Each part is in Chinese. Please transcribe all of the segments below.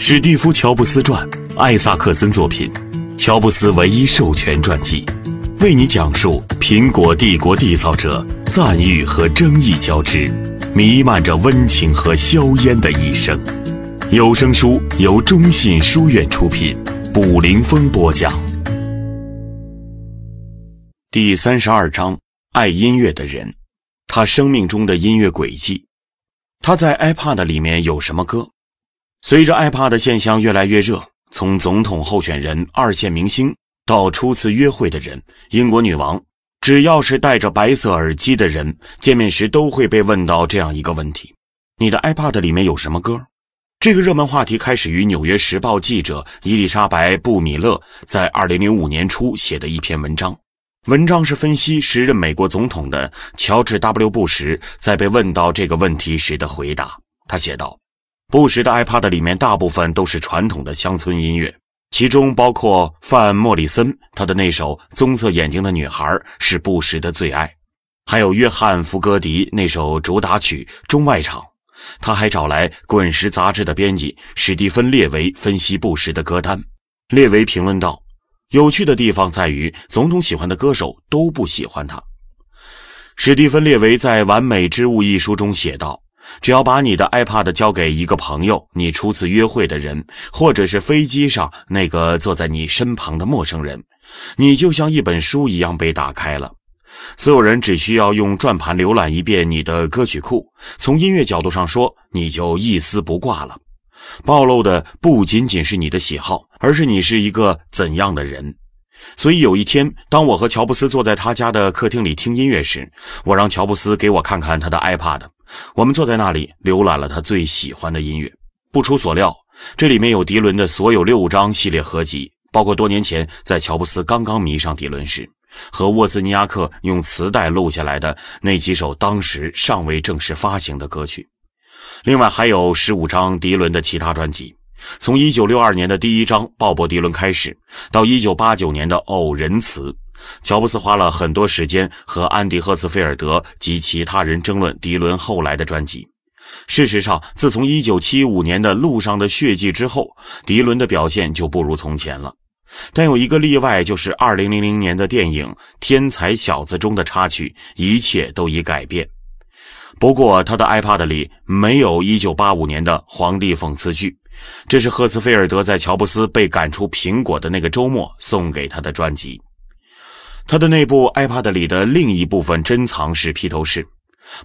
《史蒂夫·乔布斯传》，艾萨克森作品，乔布斯唯一授权传记，为你讲述苹果帝国缔造者，赞誉和争议交织，弥漫着温情和硝烟的一生。有声书由中信书院出品，卜凌峰播讲。第三十二章：爱音乐的人，他生命中的音乐轨迹，他在 iPad 里面有什么歌？随着 i p a d 的现象越来越热，从总统候选人、二线明星到初次约会的人，英国女王，只要是戴着白色耳机的人，见面时都会被问到这样一个问题：“你的 i p a d 里面有什么歌？”这个热门话题开始于《纽约时报》记者伊丽莎白·布米勒在2005年初写的一篇文章。文章是分析时任美国总统的乔治 ·W· 布什在被问到这个问题时的回答。他写道。布什的 iPad 里面大部分都是传统的乡村音乐，其中包括范·莫里森，他的那首《棕色眼睛的女孩》是布什的最爱，还有约翰·弗格迪那首主打曲《中外场》。他还找来《滚石》杂志的编辑史蒂芬·列维分析布什的歌单。列维评论道：“有趣的地方在于，总统喜欢的歌手都不喜欢他。”史蒂芬·列维在《完美之物》一书中写道。只要把你的 iPad 交给一个朋友，你初次约会的人，或者是飞机上那个坐在你身旁的陌生人，你就像一本书一样被打开了。所有人只需要用转盘浏览一遍你的歌曲库，从音乐角度上说，你就一丝不挂了。暴露的不仅仅是你的喜好，而是你是一个怎样的人。所以有一天，当我和乔布斯坐在他家的客厅里听音乐时，我让乔布斯给我看看他的 iPad。我们坐在那里浏览了他最喜欢的音乐。不出所料，这里面有迪伦的所有六张系列合集，包括多年前在乔布斯刚刚迷上迪伦时，和沃兹尼亚克用磁带录下来的那几首当时尚未正式发行的歌曲。另外还有十五张迪伦的其他专辑。从1962年的第一章《鲍勃·迪伦开始，到1989年的《偶人词》，乔布斯花了很多时间和安迪·赫斯菲尔德及其他人争论迪伦后来的专辑。事实上，自从1975年的《路上的血迹》之后，迪伦的表现就不如从前了。但有一个例外，就是2000年的电影《天才小子》中的插曲。一切都已改变。不过，他的 iPad 里没有1985年的《皇帝讽刺剧》。这是赫兹菲尔德在乔布斯被赶出苹果的那个周末送给他的专辑。他的那部 iPad 里的另一部分珍藏是披头士，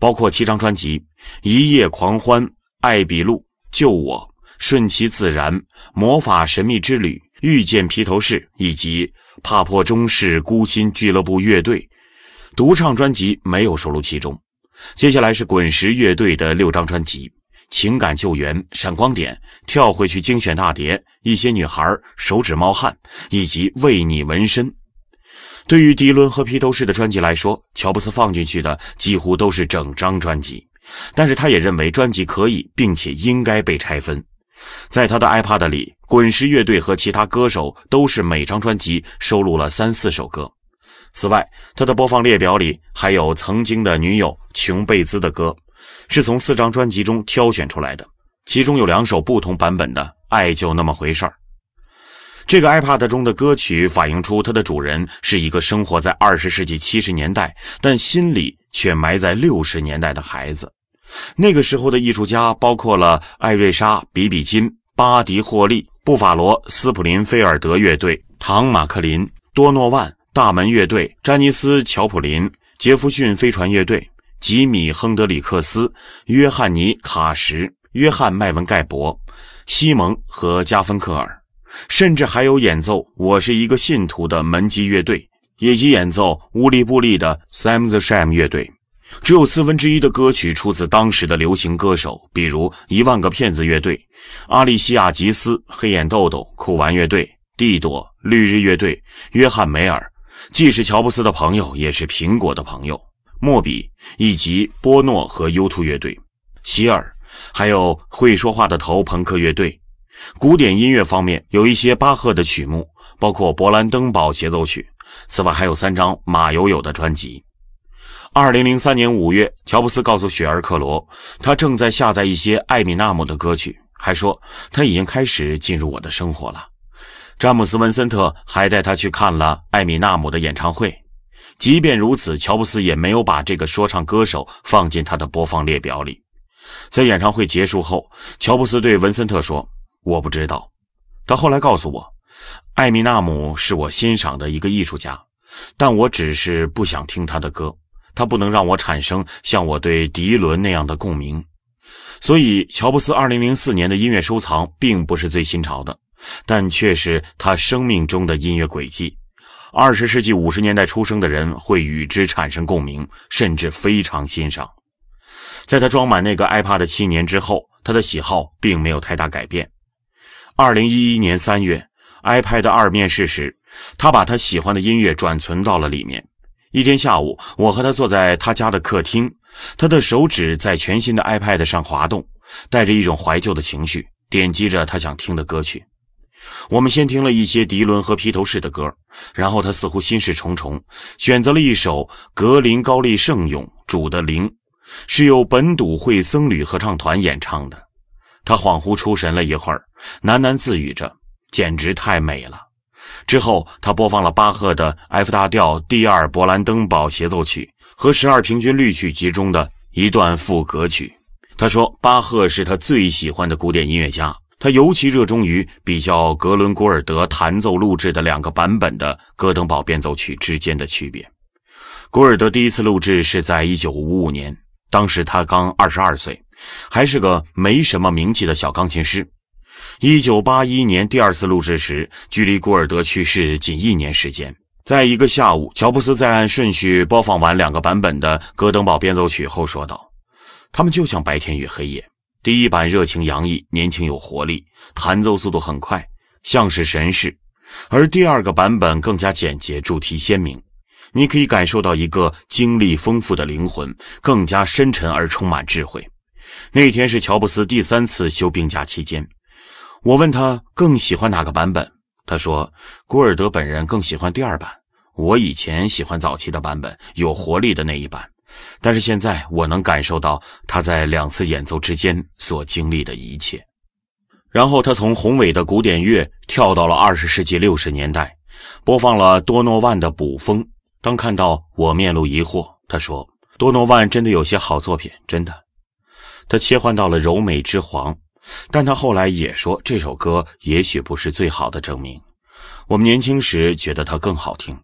包括七张专辑：《一夜狂欢》、《爱比路》、《救我》、《顺其自然》、《魔法神秘之旅》、《遇见披头士》，以及帕破中士孤心俱乐部乐队独唱专辑没有收录其中。接下来是滚石乐队的六张专辑。情感救援闪光点跳回去精选大碟，一些女孩手指冒汗，以及为你纹身。对于迪伦和披头士的专辑来说，乔布斯放进去的几乎都是整张专辑，但是他也认为专辑可以并且应该被拆分。在他的 iPad 里，滚石乐队和其他歌手都是每张专辑收录了三四首歌。此外，他的播放列表里还有曾经的女友琼贝兹的歌。是从四张专辑中挑选出来的，其中有两首不同版本的《爱就那么回事儿》。这个 iPad 中的歌曲反映出它的主人是一个生活在二十世纪七十年代，但心里却埋在六十年代的孩子。那个时候的艺术家包括了艾瑞莎·比比金、巴迪·霍利、布法罗·斯普林菲尔德乐队、唐·马克林、多诺万、大门乐队、詹尼斯·乔普林、杰弗逊飞船乐队。吉米·亨德里克斯、约翰尼·卡什、约翰·麦文、盖博、西蒙和加芬克尔，甚至还有演奏《我是一个信徒》的门基乐队，以及演奏《乌利布利》的《Sam the Sham》乐队。只有四分之一的歌曲出自当时的流行歌手，比如《一万个骗子》乐队、阿利西亚·吉斯、黑眼豆豆、酷玩乐队、蒂朵、绿日乐队、约翰·梅尔，既是乔布斯的朋友，也是苹果的朋友。莫比以及波诺和 U2 乐队，希尔，还有会说话的头朋克乐队。古典音乐方面有一些巴赫的曲目，包括《勃兰登堡协奏曲》。此外还有三张马友友的专辑。二零零三年五月，乔布斯告诉雪儿克罗，他正在下载一些艾米纳姆的歌曲，还说他已经开始进入我的生活了。詹姆斯文森特还带他去看了艾米纳姆的演唱会。即便如此，乔布斯也没有把这个说唱歌手放进他的播放列表里。在演唱会结束后，乔布斯对文森特说：“我不知道。”他后来告诉我：“艾米纳姆是我欣赏的一个艺术家，但我只是不想听他的歌。他不能让我产生像我对迪伦那样的共鸣。”所以，乔布斯2004年的音乐收藏并不是最新潮的，但却是他生命中的音乐轨迹。二十世纪五十年代出生的人会与之产生共鸣，甚至非常欣赏。在他装满那个 iPad 七年之后，他的喜好并没有太大改变。二零一一年三月，iPad 二面世时，他把他喜欢的音乐转存到了里面。一天下午，我和他坐在他家的客厅，他的手指在全新的 iPad 上滑动，带着一种怀旧的情绪，点击着他想听的歌曲。我们先听了一些迪伦和披头士的歌，然后他似乎心事重重，选择了一首格林高利圣咏主的灵，是由本笃会僧侣合唱团演唱的。他恍惚出神了一会儿，喃喃自语着：“简直太美了。”之后，他播放了巴赫的 F 大调第二勃兰登堡协奏曲和十二平均律曲集中的一段副歌曲。他说：“巴赫是他最喜欢的古典音乐家。”他尤其热衷于比较格伦·古尔德弹奏录制的两个版本的《哥登堡变奏曲》之间的区别。古尔德第一次录制是在1955年，当时他刚22岁，还是个没什么名气的小钢琴师。1981年第二次录制时，距离古尔德去世仅一年时间。在一个下午，乔布斯在按顺序播放完两个版本的《哥登堡变奏曲》后说道：“他们就像白天与黑夜。”第一版热情洋溢，年轻有活力，弹奏速度很快，像是神士；而第二个版本更加简洁，主题鲜明。你可以感受到一个经历丰富的灵魂，更加深沉而充满智慧。那天是乔布斯第三次休病假期间，我问他更喜欢哪个版本，他说：“古尔德本人更喜欢第二版，我以前喜欢早期的版本，有活力的那一版。”但是现在，我能感受到他在两次演奏之间所经历的一切。然后他从宏伟的古典乐跳到了二十世纪六十年代，播放了多诺万的《捕风》。当看到我面露疑惑，他说：“多诺万真的有些好作品，真的。”他切换到了《柔美之皇》，但他后来也说这首歌也许不是最好的证明。我们年轻时觉得它更好听。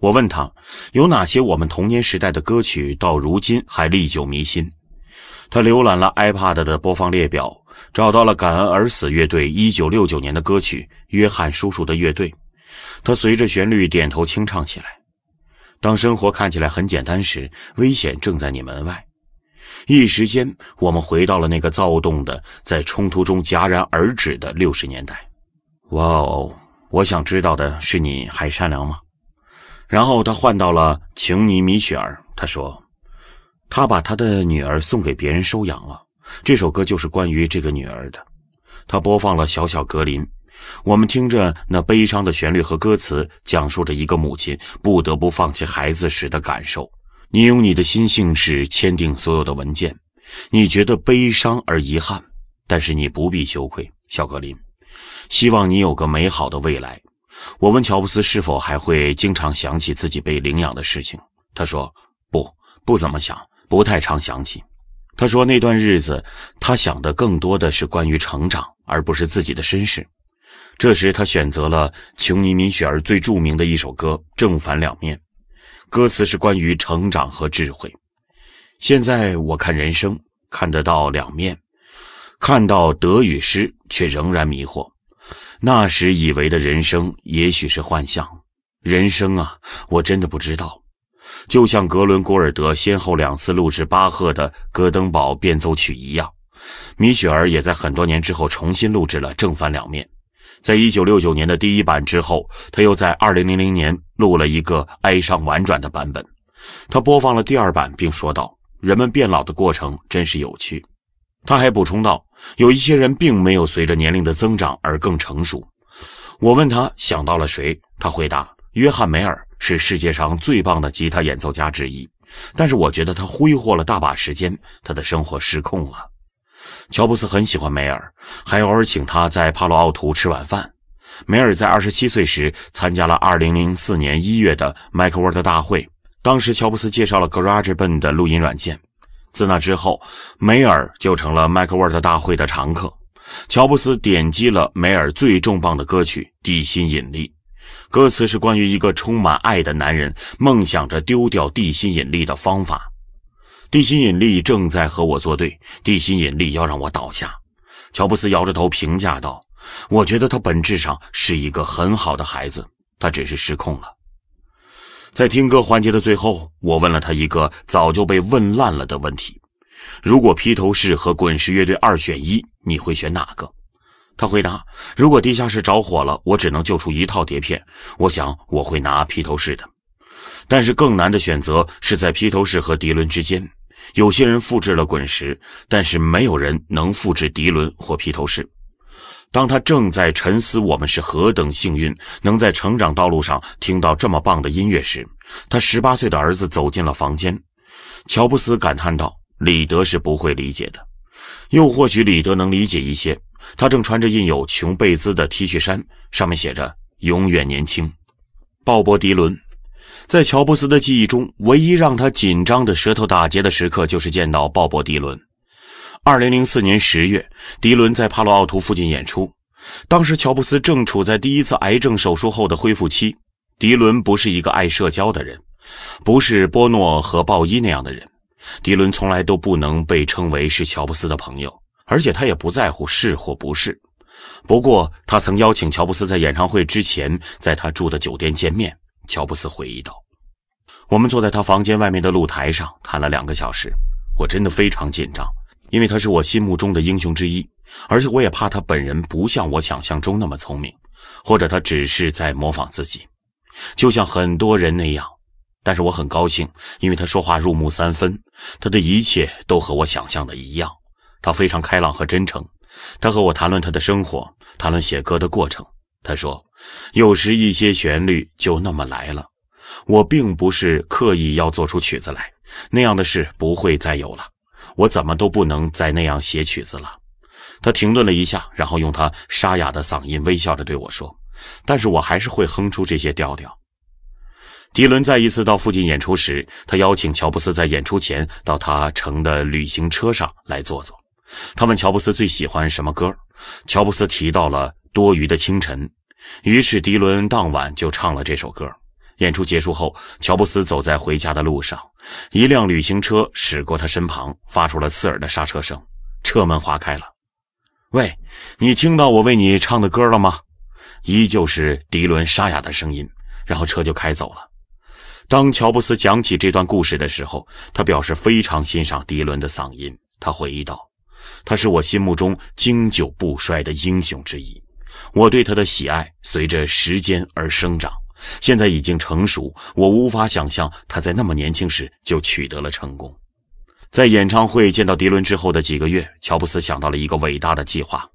我问他有哪些我们童年时代的歌曲到如今还历久弥新？他浏览了 iPad 的播放列表，找到了感恩而死乐队1969年的歌曲《约翰叔叔的乐队》。他随着旋律点头清唱起来。当生活看起来很简单时，危险正在你门外。一时间，我们回到了那个躁动的、在冲突中戛然而止的六十年代。哇哦！我想知道的是，你还善良吗？然后他换到了琼尼米雪儿，他说：“他把他的女儿送给别人收养了。”这首歌就是关于这个女儿的。他播放了《小小格林》，我们听着那悲伤的旋律和歌词，讲述着一个母亲不得不放弃孩子时的感受。你用你的心性是签订所有的文件，你觉得悲伤而遗憾，但是你不必羞愧。小格林，希望你有个美好的未来。我问乔布斯是否还会经常想起自己被领养的事情，他说：“不，不怎么想，不太常想起。”他说那段日子，他想的更多的是关于成长，而不是自己的身世。这时他选择了琼尼·米雪儿最著名的一首歌《正反两面》，歌词是关于成长和智慧。现在我看人生，看得到两面，看到得与失，却仍然迷惑。那时以为的人生也许是幻象，人生啊，我真的不知道。就像格伦·古尔德先后两次录制巴赫的《戈登堡变奏曲》一样，米雪儿也在很多年之后重新录制了正反两面。在一九六九年的第一版之后，他又在二零零零年录了一个哀伤婉转的版本。他播放了第二版，并说道：“人们变老的过程真是有趣。”他还补充道：“有一些人并没有随着年龄的增长而更成熟。”我问他想到了谁，他回答：“约翰·梅尔是世界上最棒的吉他演奏家之一，但是我觉得他挥霍了大把时间，他的生活失控了。”乔布斯很喜欢梅尔，还偶尔请他在帕洛奥图吃晚饭。梅尔在二十七岁时参加了二零零四年一月的 MacWorld 大会，当时乔布斯介绍了 GarageBand 的录音软件。自那之后，梅尔就成了麦克沃特大会的常客。乔布斯点击了梅尔最重磅的歌曲《地心引力》，歌词是关于一个充满爱的男人梦想着丢掉地心引力的方法。地心引力正在和我作对，地心引力要让我倒下。乔布斯摇着头评价道：“我觉得他本质上是一个很好的孩子，他只是失控了。”在听歌环节的最后，我问了他一个早就被问烂了的问题：如果披头士和滚石乐队二选一，你会选哪个？他回答：如果地下室着火了，我只能救出一套碟片，我想我会拿披头士的。但是更难的选择是在披头士和迪伦之间，有些人复制了滚石，但是没有人能复制迪伦或披头士。当他正在沉思我们是何等幸运能在成长道路上听到这么棒的音乐时，他十八岁的儿子走进了房间。乔布斯感叹道：“李德是不会理解的，又或许李德能理解一些。”他正穿着印有琼贝兹的 T 恤衫，上面写着“永远年轻”。鲍勃迪伦，在乔布斯的记忆中，唯一让他紧张的舌头打结的时刻就是见到鲍勃迪伦。二零零四年十月，迪伦在帕洛奥图附近演出，当时乔布斯正处在第一次癌症手术后的恢复期。迪伦不是一个爱社交的人，不是波诺和鲍伊那样的人。迪伦从来都不能被称为是乔布斯的朋友，而且他也不在乎是或不是。不过，他曾邀请乔布斯在演唱会之前在他住的酒店见面。乔布斯回忆道：“我们坐在他房间外面的露台上谈了两个小时，我真的非常紧张。”因为他是我心目中的英雄之一，而且我也怕他本人不像我想象中那么聪明，或者他只是在模仿自己，就像很多人那样。但是我很高兴，因为他说话入木三分，他的一切都和我想象的一样。他非常开朗和真诚，他和我谈论他的生活，谈论写歌的过程。他说：“有时一些旋律就那么来了，我并不是刻意要做出曲子来，那样的事不会再有了。”我怎么都不能再那样写曲子了，他停顿了一下，然后用他沙哑的嗓音微笑着对我说：“但是我还是会哼出这些调调。”迪伦再一次到附近演出时，他邀请乔布斯在演出前到他乘的旅行车上来坐坐。他问乔布斯最喜欢什么歌，乔布斯提到了《多余的清晨》，于是迪伦当晚就唱了这首歌。演出结束后，乔布斯走在回家的路上，一辆旅行车驶过他身旁，发出了刺耳的刹车声。车门滑开了，“喂，你听到我为你唱的歌了吗？”依旧是迪伦沙哑的声音。然后车就开走了。当乔布斯讲起这段故事的时候，他表示非常欣赏迪伦的嗓音。他回忆道：“他是我心目中经久不衰的英雄之一。我对他的喜爱随着时间而生长。”现在已经成熟，我无法想象他在那么年轻时就取得了成功。在演唱会见到迪伦之后的几个月，乔布斯想到了一个伟大的计划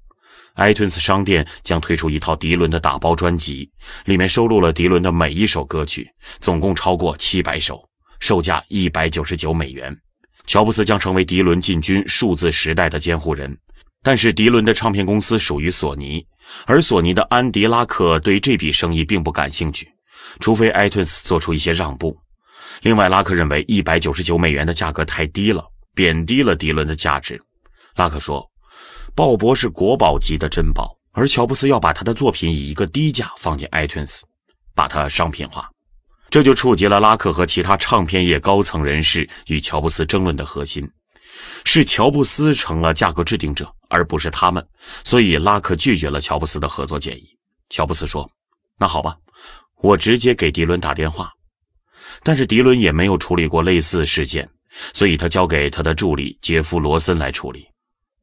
：iTunes 商店将推出一套迪伦的打包专辑，里面收录了迪伦的每一首歌曲，总共超过七百首，售价一百九十九美元。乔布斯将成为迪伦进军数字时代的监护人，但是迪伦的唱片公司属于索尼，而索尼的安迪·拉克对这笔生意并不感兴趣。除非 iTunes 做出一些让步，另外拉克认为一百九十九美元的价格太低了，贬低了迪伦的价值。拉克说：“鲍勃是国宝级的珍宝，而乔布斯要把他的作品以一个低价放进 iTunes，把它商品化。”这就触及了拉克和其他唱片业高层人士与乔布斯争论的核心：是乔布斯成了价格制定者，而不是他们。所以拉克拒绝了乔布斯的合作建议。乔布斯说：“那好吧。”我直接给迪伦打电话，但是迪伦也没有处理过类似事件，所以他交给他的助理杰夫·罗森来处理。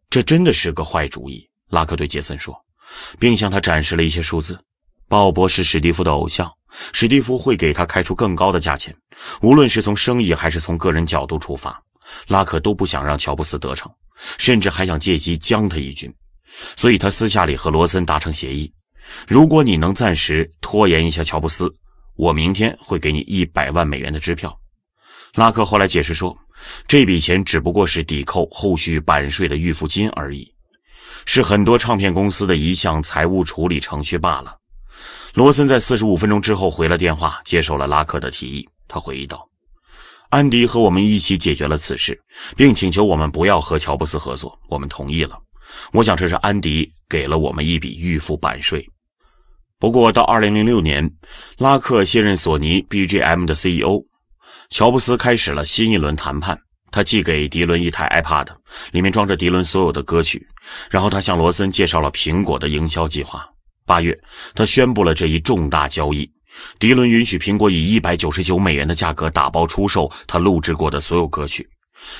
这真的是个坏主意，拉克对杰森说，并向他展示了一些数字。鲍勃是史蒂夫的偶像，史蒂夫会给他开出更高的价钱。无论是从生意还是从个人角度出发，拉克都不想让乔布斯得逞，甚至还想借机将他一军。所以，他私下里和罗森达成协议。如果你能暂时拖延一下乔布斯，我明天会给你一百万美元的支票。拉克后来解释说，这笔钱只不过是抵扣后续版税的预付金而已，是很多唱片公司的一项财务处理程序罢了。罗森在四十五分钟之后回了电话，接受了拉克的提议。他回忆道：“安迪和我们一起解决了此事，并请求我们不要和乔布斯合作，我们同意了。我想这是安迪给了我们一笔预付版税。”不过，到二零零六年，拉克卸任索尼 BGM 的 CEO，乔布斯开始了新一轮谈判。他寄给迪伦一台 iPad，里面装着迪伦所有的歌曲。然后他向罗森介绍了苹果的营销计划。八月，他宣布了这一重大交易：迪伦允许苹果以一百九十九美元的价格打包出售他录制过的所有歌曲，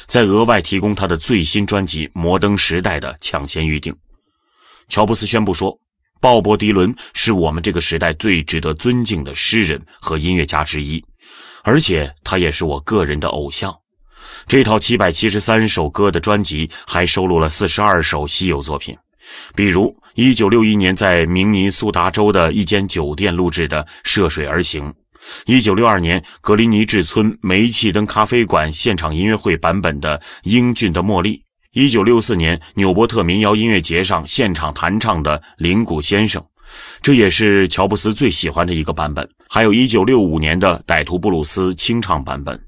再额外提供他的最新专辑《摩登时代的抢先预定》。乔布斯宣布说。鲍勃·迪伦是我们这个时代最值得尊敬的诗人和音乐家之一，而且他也是我个人的偶像。这套七百七十三首歌的专辑还收录了四十二首稀有作品，比如一九六一年在明尼苏达州的一间酒店录制的《涉水而行》，一九六二年格林尼治村煤气灯咖啡馆现场音乐会版本的《英俊的茉莉》。一九六四年纽波特民谣音乐节上现场弹唱的《灵谷先生》，这也是乔布斯最喜欢的一个版本。还有1965年的《歹徒布鲁斯》清唱版本。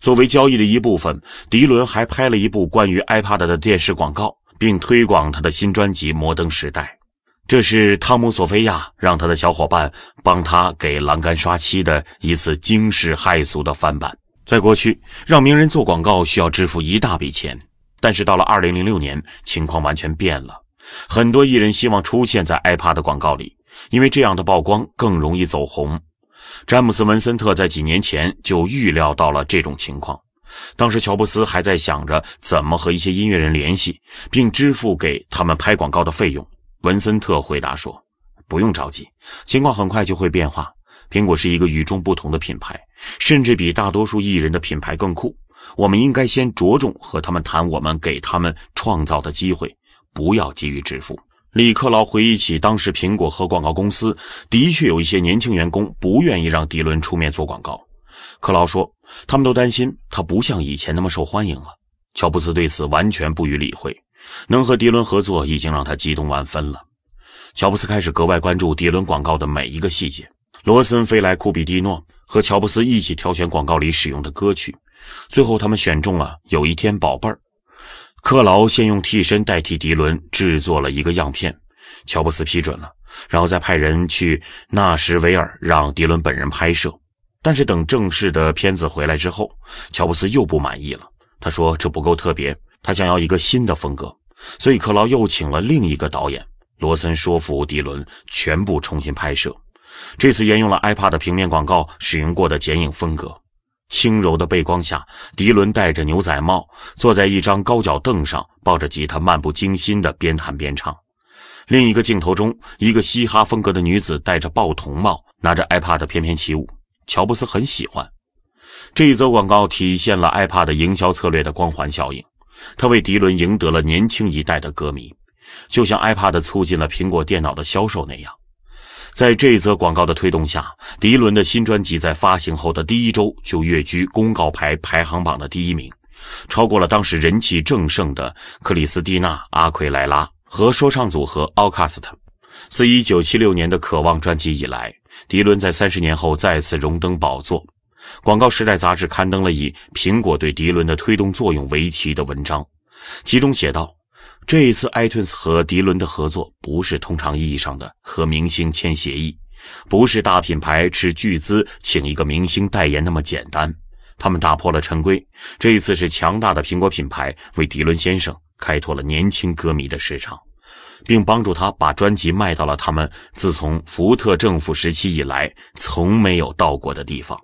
作为交易的一部分，迪伦还拍了一部关于 iPad 的电视广告，并推广他的新专辑《摩登时代》。这是汤姆·索菲亚让他的小伙伴帮他给栏杆刷漆的一次惊世骇俗的翻版。在过去，让名人做广告需要支付一大笔钱。但是到了二零零六年，情况完全变了，很多艺人希望出现在 i p a d 的广告里，因为这样的曝光更容易走红。詹姆斯·文森特在几年前就预料到了这种情况，当时乔布斯还在想着怎么和一些音乐人联系，并支付给他们拍广告的费用。文森特回答说：“不用着急，情况很快就会变化。苹果是一个与众不同的品牌，甚至比大多数艺人的品牌更酷。”我们应该先着重和他们谈我们给他们创造的机会，不要急于致富。李克劳回忆起当时苹果和广告公司的确有一些年轻员工不愿意让迪伦出面做广告。克劳说，他们都担心他不像以前那么受欢迎了。乔布斯对此完全不予理会，能和迪伦合作已经让他激动万分了。乔布斯开始格外关注迪伦广告的每一个细节。罗森飞来库比蒂诺，和乔布斯一起挑选广告里使用的歌曲。最后，他们选中了《有一天，宝贝儿》。克劳先用替身代替迪伦制作了一个样片，乔布斯批准了，然后再派人去纳什维尔让迪伦本人拍摄。但是等正式的片子回来之后，乔布斯又不满意了，他说这不够特别，他想要一个新的风格。所以克劳又请了另一个导演罗森，说服迪伦全部重新拍摄。这次沿用了 iPad 平面广告使用过的剪影风格。轻柔的背光下，迪伦戴着牛仔帽，坐在一张高脚凳上，抱着吉他，漫不经心地边弹边唱。另一个镜头中，一个嘻哈风格的女子戴着报童帽，拿着 iPad 翩翩起舞。乔布斯很喜欢这一则广告，体现了 iPad 营销策略的光环效应。他为迪伦赢得了年轻一代的歌迷，就像 iPad 促进了苹果电脑的销售那样。在这一则广告的推动下，迪伦的新专辑在发行后的第一周就跃居公告牌排行榜的第一名，超过了当时人气正盛的克里斯蒂娜·阿奎莱拉和说唱组合奥卡斯特。自1976年的《渴望》专辑以来，迪伦在三十年后再次荣登宝座。《广告时代》杂志刊登了以“苹果对迪伦的推动作用”为题的文章，其中写道。这一次，iTunes 和迪伦的合作不是通常意义上的和明星签协议，不是大品牌斥巨资请一个明星代言那么简单。他们打破了陈规，这一次是强大的苹果品牌为迪伦先生开拓了年轻歌迷的市场，并帮助他把专辑卖到了他们自从福特政府时期以来从没有到过的地方。